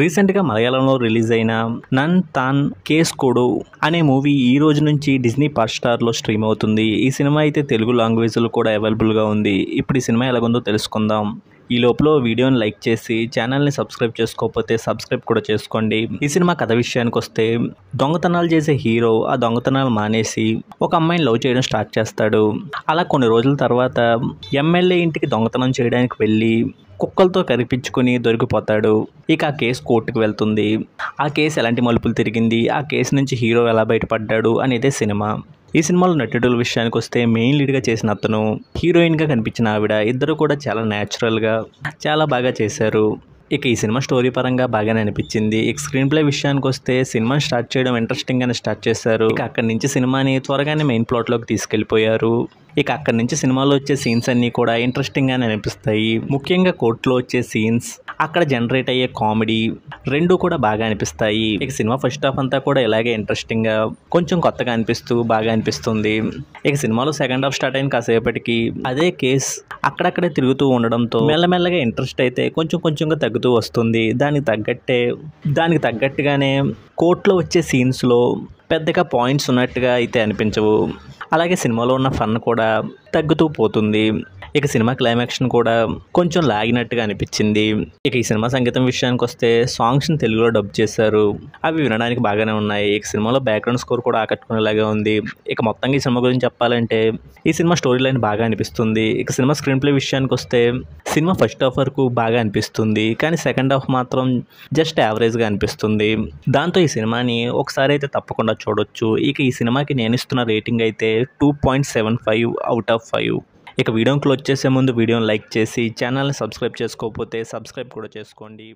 రీసెంట్గా మలయాళంలో రిలీజ్ అయిన నన్ తాన్ కేస్ కోడు అనే మూవీ ఈ రోజు నుంచి డిస్నీ హాట్ స్టార్లో స్ట్రీమ్ అవుతుంది ఈ సినిమా అయితే తెలుగు లాంగ్వేజ్లో కూడా అవైలబుల్గా ఉంది ఇప్పుడు ఈ సినిమా ఎలాగుందో తెలుసుకుందాం ఈ లోపల వీడియోని లైక్ చేసి ఛానల్ని సబ్స్క్రైబ్ చేసుకోకపోతే సబ్స్క్రైబ్ కూడా చేసుకోండి ఈ సినిమా కథ విషయానికి వస్తే దొంగతనాలు చేసే హీరో ఆ దొంగతనాలు మానేసి ఒక అమ్మాయిని లవ్ చేయడం స్టార్ట్ చేస్తాడు అలా కొన్ని రోజుల తర్వాత ఎమ్మెల్యే ఇంటికి దొంగతనం చేయడానికి వెళ్ళి కుక్కలతో కరిపించుకుని దొరికిపోతాడు ఇక ఆ కేసు కోర్టుకు వెళ్తుంది ఆ కేసు ఎలాంటి మలుపులు తిరిగింది ఆ కేసు నుంచి హీరో ఎలా బయటపడ్డాడు అనేదే సినిమా ఈ సినిమాలో నటుడుల విషయానికి వస్తే మెయిన్ లీడ్గా చేసిన అతను హీరోయిన్గా కనిపించిన ఆవిడ ఇద్దరు కూడా చాలా న్యాచురల్గా చాలా బాగా చేశారు ఇక ఈ సినిమా స్టోరీ పరంగా బాగానే అనిపించింది ఇక స్క్రీన్ ప్లే విషయానికి వస్తే సినిమా స్టార్ట్ చేయడం ఇంట్రెస్టింగ్ అని స్టార్ట్ చేశారు ఇక అక్కడి నుంచి సినిమాని త్వరగానే మెయిన్ ప్లాట్లోకి తీసుకెళ్ళిపోయారు ఇక అక్కడి నుంచి సినిమాలో వచ్చే సీన్స్ అన్నీ కూడా ఇంట్రెస్టింగ్గానే అనిపిస్తాయి ముఖ్యంగా కోర్టులో వచ్చే సీన్స్ అక్కడ జనరేట్ అయ్యే కామెడీ రెండు కూడా బాగా అనిపిస్తాయి ఇక సినిమా ఫస్ట్ హాఫ్ అంతా కూడా ఇలాగే ఇంట్రెస్టింగ్గా కొంచెం కొత్తగా అనిపిస్తూ బాగా అనిపిస్తుంది ఇక సినిమాలో సెకండ్ హాఫ్ స్టార్ట్ అయిన కాసేపటికి అదే కేస్ అక్కడక్కడే తిరుగుతూ ఉండడంతో మెల్లమెల్లగా ఇంట్రెస్ట్ అయితే కొంచెం కొంచెంగా తగ్గుతూ వస్తుంది దానికి తగ్గట్టే దానికి తగ్గట్టుగానే కోర్టులో వచ్చే సీన్స్లో పెద్దగా పాయింట్స్ ఉన్నట్టుగా అయితే అనిపించవు అలాగే సినిమాలో ఉన్న ఫన్ కూడా తగ్గుతూ పోతుంది ఇక సినిమా క్లైమాక్స్ కూడా కొంచెం లాగినట్టుగా అనిపించింది ఇక ఈ సినిమా సంగీతం విషయానికి వస్తే సాంగ్స్ని తెలుగులో డబ్ చేశారు అవి వినడానికి బాగానే ఉన్నాయి ఇక సినిమాలో బ్యాక్గ్రౌండ్ స్కోర్ కూడా ఆకట్టుకునేలాగా ఉంది ఇక మొత్తంగా ఈ సినిమా గురించి చెప్పాలంటే ఈ సినిమా స్టోరీ లైన్ బాగా అనిపిస్తుంది ఇక సినిమా స్క్రీన్ ప్లే విషయానికి వస్తే సినిమా ఫస్ట్ హాఫ్ వరకు బాగా అనిపిస్తుంది కానీ సెకండ్ హాఫ్ మాత్రం జస్ట్ యావరేజ్గా అనిపిస్తుంది దాంతో ఈ సినిమాని ఒకసారి అయితే తప్పకుండా చూడొచ్చు ఇక ఈ సినిమాకి నేను ఇస్తున్న రేటింగ్ అయితే two point seven five out of five ఇక వీడియో క్లోజ్ చేసే ముందు వీడియోని లైక్ చేసి ఛానల్ని సబ్స్క్రైబ్ చేసుకోకపోతే సబ్స్క్రైబ్ కూడా చేసుకోండి